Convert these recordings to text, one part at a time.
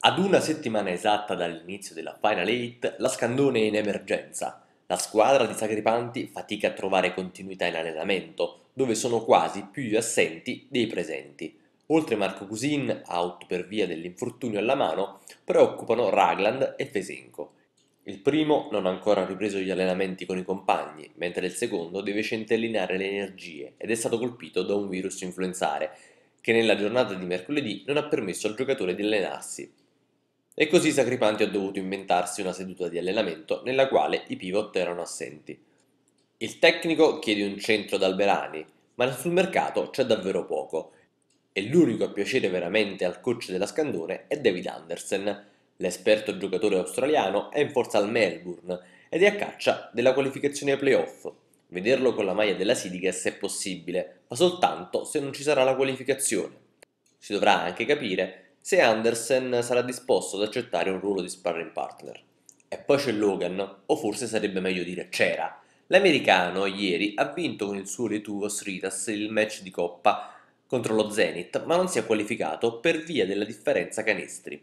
Ad una settimana esatta dall'inizio della Final 8, la Scandone è in emergenza. La squadra di Sacripanti fatica a trovare continuità in allenamento, dove sono quasi più gli assenti dei presenti. Oltre Marco Cusin, out per via dell'infortunio alla mano, preoccupano Ragland e Fesenko. Il primo non ha ancora ripreso gli allenamenti con i compagni, mentre il secondo deve centellinare le energie ed è stato colpito da un virus influenzare, che nella giornata di mercoledì non ha permesso al giocatore di allenarsi, e così Sacripanti ha dovuto inventarsi una seduta di allenamento nella quale i pivot erano assenti. Il tecnico chiede un centro ad Alberani, ma sul mercato c'è davvero poco e l'unico a piacere veramente al coach della Scandone è David Andersen. L'esperto giocatore australiano è in forza al Melbourne ed è a caccia della qualificazione ai playoff. Vederlo con la maglia della Sidigas è possibile, ma soltanto se non ci sarà la qualificazione. Si dovrà anche capire se Andersen sarà disposto ad accettare un ruolo di sparring partner. E poi c'è Logan, o forse sarebbe meglio dire c'era. L'americano ieri ha vinto con il suo Letuvo Sritas il match di coppa contro lo Zenit, ma non si è qualificato per via della differenza canestri.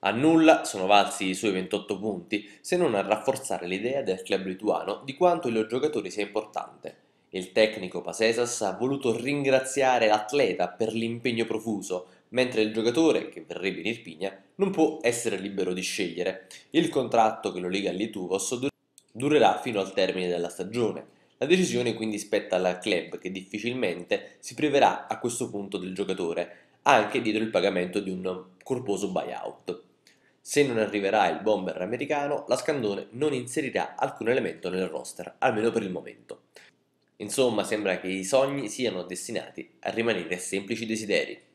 A nulla sono valsi i suoi 28 punti, se non a rafforzare l'idea del club lituano di quanto il loro giocatore sia importante. Il tecnico Pasesas ha voluto ringraziare l'atleta per l'impegno profuso, mentre il giocatore, che verrebbe in Irpinia, non può essere libero di scegliere. Il contratto che lo lega all'Ituvos durerà fino al termine della stagione. La decisione quindi spetta al club che difficilmente si priverà a questo punto del giocatore, anche dietro il pagamento di un corposo buyout. Se non arriverà il bomber americano, la Scandone non inserirà alcun elemento nel roster, almeno per il momento. Insomma, sembra che i sogni siano destinati a rimanere semplici desideri.